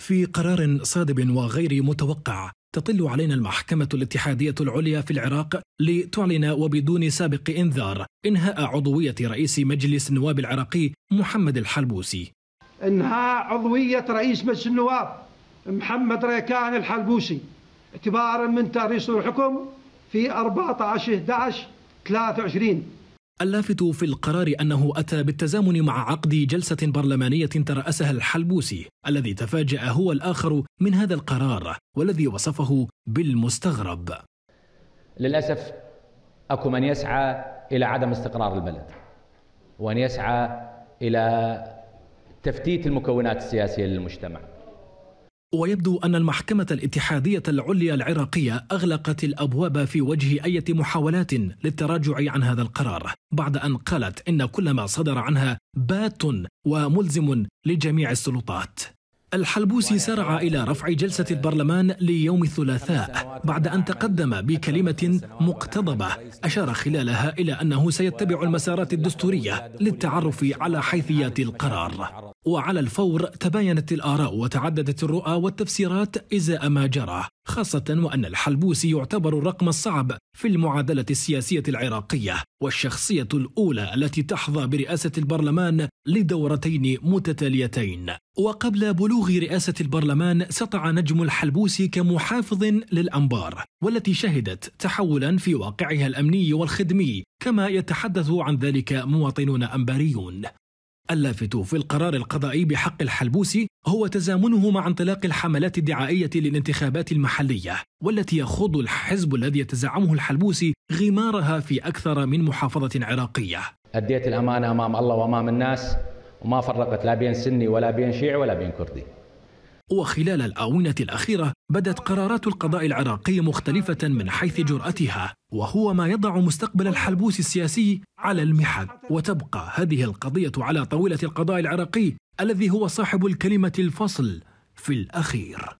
في قرار صادم وغير متوقع تطل علينا المحكمة الاتحادية العليا في العراق لتعلن وبدون سابق إنذار إنهاء عضوية رئيس مجلس النواب العراقي محمد الحلبوسي إنهاء عضوية رئيس مجلس النواب محمد ريكان الحلبوسي اعتبارا من تاريخ الحكم في 14 11 23 اللافت في القرار أنه أتى بالتزامن مع عقد جلسة برلمانية ترأسها الحلبوسي الذي تفاجأ هو الآخر من هذا القرار والذي وصفه بالمستغرب للأسف أكو من يسعى إلى عدم استقرار البلد وأن يسعى إلى تفتيت المكونات السياسية للمجتمع ويبدو أن المحكمة الاتحادية العليا العراقية أغلقت الأبواب في وجه أي محاولات للتراجع عن هذا القرار بعد أن قالت إن كل ما صدر عنها بات وملزم لجميع السلطات الحلبوسي سارع إلى رفع جلسة البرلمان ليوم الثلاثاء بعد أن تقدم بكلمة مقتضبة أشار خلالها إلى أنه سيتبع المسارات الدستورية للتعرف على حيثيات القرار وعلى الفور تباينت الآراء وتعددت الرؤى والتفسيرات إزاء ما جرى خاصة وأن الحلبوسي يعتبر الرقم الصعب في المعادلة السياسية العراقية والشخصية الأولى التي تحظى برئاسة البرلمان لدورتين متتاليتين وقبل بلوغ رئاسة البرلمان سطع نجم الحلبوسي كمحافظ للأنبار الأنبار والتي شهدت تحولا في واقعها الأمني والخدمي كما يتحدث عن ذلك مواطنون أنباريون اللافت في القرار القضائي بحق الحلبوسي هو تزامنه مع انطلاق الحملات الدعائية للانتخابات المحلية والتي يخوض الحزب الذي يتزعمه الحلبوسي غمارها في أكثر من محافظة عراقية أديت الأمانة أمام الله وأمام الناس وما فرقت لا بين سني ولا بين شيعي ولا بين كردي وخلال الآونة الأخيرة بدت قرارات القضاء العراقي مختلفة من حيث جرأتها وهو ما يضع مستقبل الحلبوس السياسي على المحك وتبقى هذه القضية على طاولة القضاء العراقي الذي هو صاحب الكلمة الفصل في الأخير